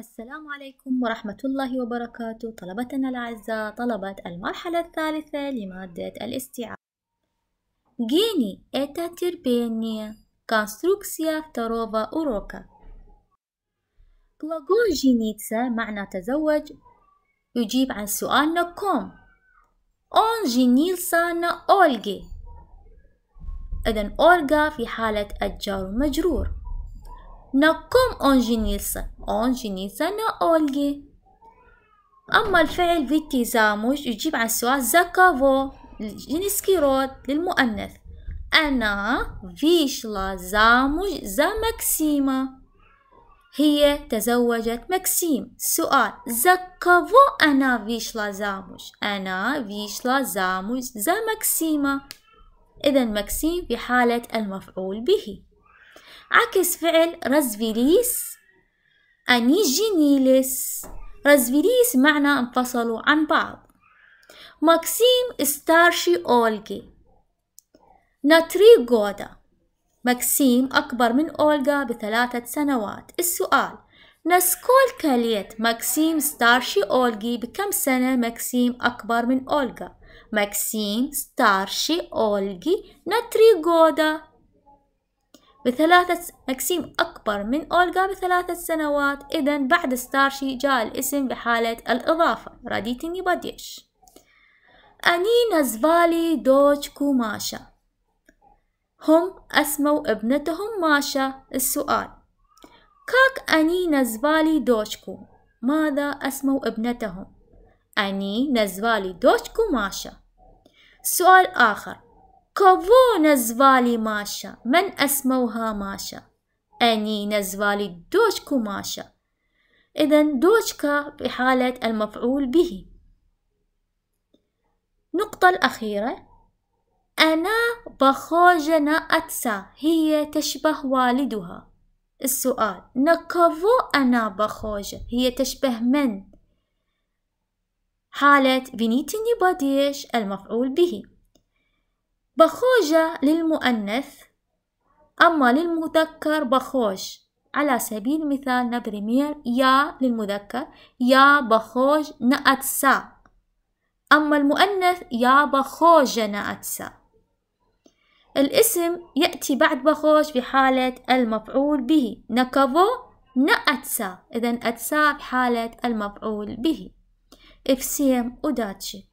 السلام عليكم ورحمة الله وبركاته طلبتنا الأعزاء طلبة المرحلة الثالثة لمادة الاستيعاب جيني إتا تربيني كونستروكسيا فتروفا أوروكا глагол جينيتسا معنى تزوج يجيب عن سؤالنا كوم اون женился на Ольге إذن في حالة الجار المجرور na kom onġinilsa, onġinilsa na olgi. أما الفعل بالتزامج يجيب على السؤال زكافو جنسكيروت للمؤنث أنا فيشلا زاموج زا ماكسيما هي تزوجت مكسيم سؤال زاكافو أنا فيشلا زاموج? أنا فيشلا زاموج زا ماكسيما إذا مكسيم في حالة المفعول به عكس فعل رزفيليس أنيجينيلس رزفيليس معنى انفصلوا عن بعض ماكسيم ستارشي أولجي ناتري جودا ماكسيم أكبر من أولغا بثلاثة سنوات السؤال نسكول كاليت ماكسيم ستارشي أولغي بكم سنة ماكسيم أكبر من أولغا ماكسيم ستارشي أولغي ناتري جودا بثلاثة مكسيم أكبر من أولغا بثلاثة سنوات إذا بعد ستارشي جاء الاسم بحالة الإضافة راديتيني باديش أني نزفالي دوج كوماشا هم أسموا ابنتهم ماشا السؤال كاك أني نزفالي دوشكو ماذا أسموا ابنتهم؟ أني نزفالي دوشكو ماشا سؤال آخر кого نزوالي ماشا من اسموها ماشا أني نزوالي دوشكو ماشا إذا دوشكا بحالة المفعول به نقطة الأخيرة أنا بخوجنا أتسا هي تشبه والدها السؤال نكفو أنا بخوجة هي تشبه من حالة بنيتني باديش المفعول به بخوجة للمؤنث أما للمذكر بخوج على سبيل المثال نبرمير يا للمذكر يا بخوج نأتسا أما المؤنث يا بخوج نأتسا الاسم يأتي بعد بخوج في حالة المفعول به نكفو نأتسا إذا أتسا بحالة المفعول به إفسيم وداتشي